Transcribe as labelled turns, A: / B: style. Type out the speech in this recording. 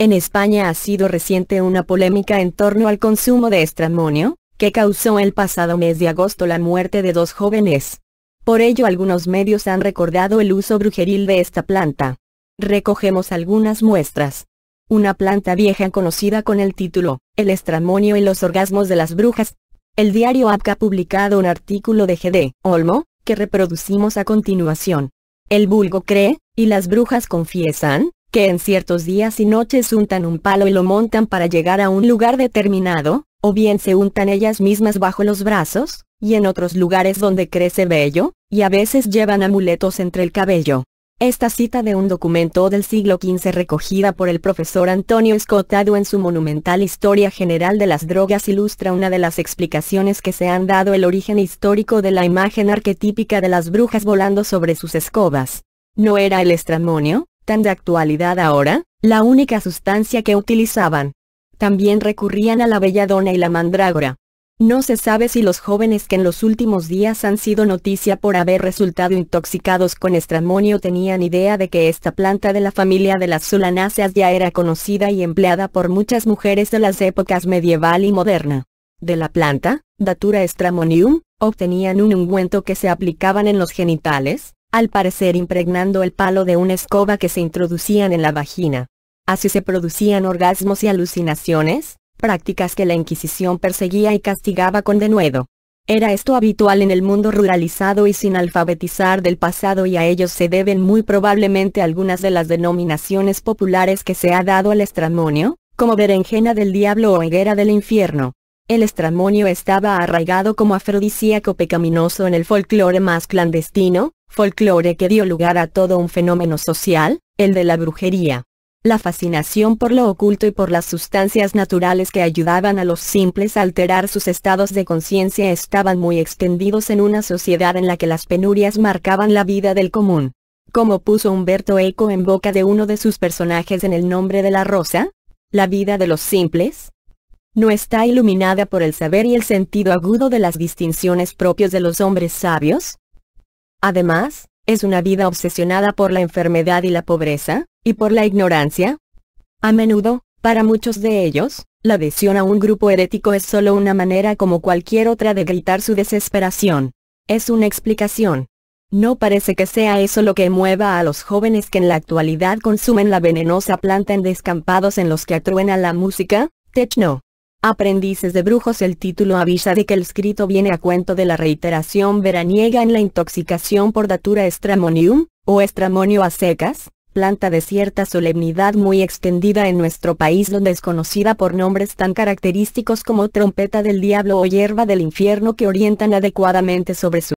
A: En España ha sido reciente una polémica en torno al consumo de estramonio, que causó el pasado mes de agosto la muerte de dos jóvenes. Por ello algunos medios han recordado el uso brujeril de esta planta. Recogemos algunas muestras. Una planta vieja conocida con el título, El estramonio y los orgasmos de las brujas. El diario APCA ha publicado un artículo de G.D. Olmo, que reproducimos a continuación. El vulgo cree, y las brujas confiesan, que en ciertos días y noches untan un palo y lo montan para llegar a un lugar determinado, o bien se untan ellas mismas bajo los brazos, y en otros lugares donde crece vello, y a veces llevan amuletos entre el cabello. Esta cita de un documento del siglo XV recogida por el profesor Antonio Escotado en su monumental Historia General de las Drogas ilustra una de las explicaciones que se han dado el origen histórico de la imagen arquetípica de las brujas volando sobre sus escobas. ¿No era el estramonio, de actualidad ahora, la única sustancia que utilizaban. También recurrían a la belladona y la mandrágora. No se sabe si los jóvenes que en los últimos días han sido noticia por haber resultado intoxicados con estramonio tenían idea de que esta planta de la familia de las solanáceas ya era conocida y empleada por muchas mujeres de las épocas medieval y moderna. De la planta, datura estramonium, obtenían un ungüento que se aplicaban en los genitales, al parecer impregnando el palo de una escoba que se introducían en la vagina. Así se producían orgasmos y alucinaciones, prácticas que la Inquisición perseguía y castigaba con denuedo. Era esto habitual en el mundo ruralizado y sin alfabetizar del pasado y a ellos se deben muy probablemente algunas de las denominaciones populares que se ha dado al estramonio, como berenjena del diablo o higuera del infierno. El estramonio estaba arraigado como afrodisíaco pecaminoso en el folclore más clandestino, folclore que dio lugar a todo un fenómeno social, el de la brujería. La fascinación por lo oculto y por las sustancias naturales que ayudaban a los simples a alterar sus estados de conciencia estaban muy extendidos en una sociedad en la que las penurias marcaban la vida del común. Como puso Humberto Eco en boca de uno de sus personajes en El nombre de la rosa, la vida de los simples, no está iluminada por el saber y el sentido agudo de las distinciones propios de los hombres sabios, Además, es una vida obsesionada por la enfermedad y la pobreza, y por la ignorancia. A menudo, para muchos de ellos, la adhesión a un grupo herético es solo una manera como cualquier otra de gritar su desesperación. Es una explicación. No parece que sea eso lo que mueva a los jóvenes que en la actualidad consumen la venenosa planta en descampados en los que atruena la música, techno. Aprendices de brujos El título avisa de que el escrito viene a cuento de la reiteración veraniega en la intoxicación por datura estramonium, o estramonio a secas, planta de cierta solemnidad muy extendida en nuestro país donde es conocida por nombres tan característicos como trompeta del diablo o hierba del infierno que orientan adecuadamente sobre su